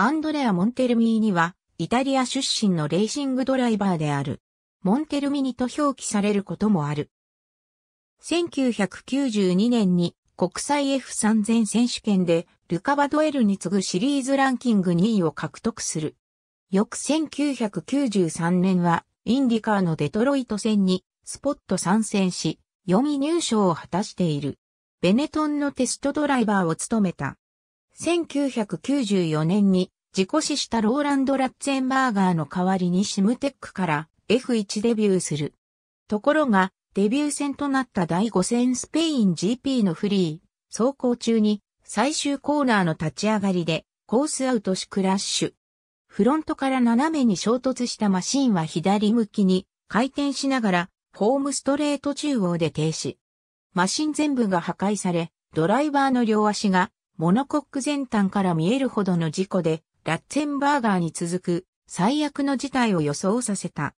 アンドレア・モンテルミーニは、イタリア出身のレーシングドライバーである。モンテルミニと表記されることもある。1992年に国際 F3000 選手権でルカバドエルに次ぐシリーズランキング2位を獲得する。翌1993年はインディカーのデトロイト戦にスポット参戦し、読み入賞を果たしている。ベネトンのテストドライバーを務めた。1994年に自己死したローランド・ラッツェンバーガーの代わりにシムテックから F1 デビューする。ところが、デビュー戦となった第5戦スペイン GP のフリー、走行中に最終コーナーの立ち上がりでコースアウトしクラッシュ。フロントから斜めに衝突したマシンは左向きに回転しながらホームストレート中央で停止。マシン全部が破壊され、ドライバーの両足がモノコック全端から見えるほどの事故で、ラッツェンバーガーに続く最悪の事態を予想させた。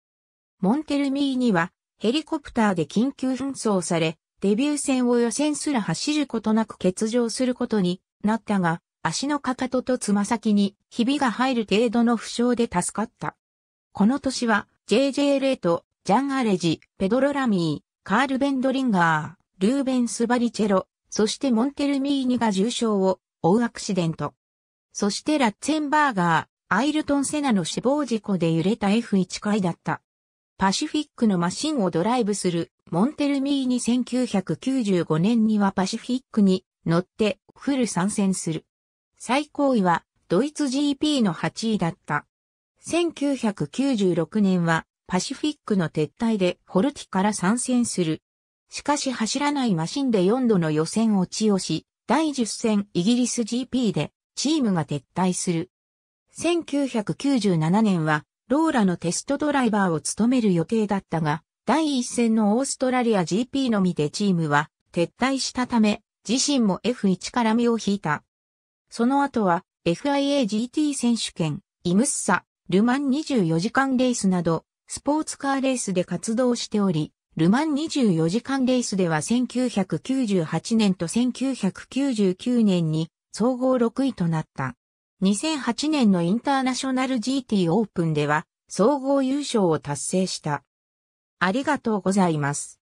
モンテルミーにはヘリコプターで緊急紛争され、デビュー戦を予選すら走ることなく欠場することになったが、足のかかととつま先にひびが入る程度の負傷で助かった。この年は JJ レート、ジャン・アレジ、ペドロ・ラミー、カール・ベンドリンガー、ルーベンス・バリチェロ、そしてモンテルミーニが重傷を負うアクシデント。そしてラッツェンバーガー、アイルトン・セナの死亡事故で揺れた F1 回だった。パシフィックのマシンをドライブするモンテルミーニ1995年にはパシフィックに乗ってフル参戦する。最高位はドイツ GP の8位だった。1996年はパシフィックの撤退でホルティから参戦するしかし走らないマシンで4度の予選落ちをし、第10戦イギリス GP でチームが撤退する。1997年はローラのテストドライバーを務める予定だったが、第1戦のオーストラリア GP のみでチームは撤退したため、自身も F1 から身を引いた。その後は FIAGT 選手権、イムッサ、ルマン24時間レースなど、スポーツカーレースで活動しており、ルマン24時間レースでは1998年と1999年に総合6位となった。2008年のインターナショナル GT オープンでは総合優勝を達成した。ありがとうございます。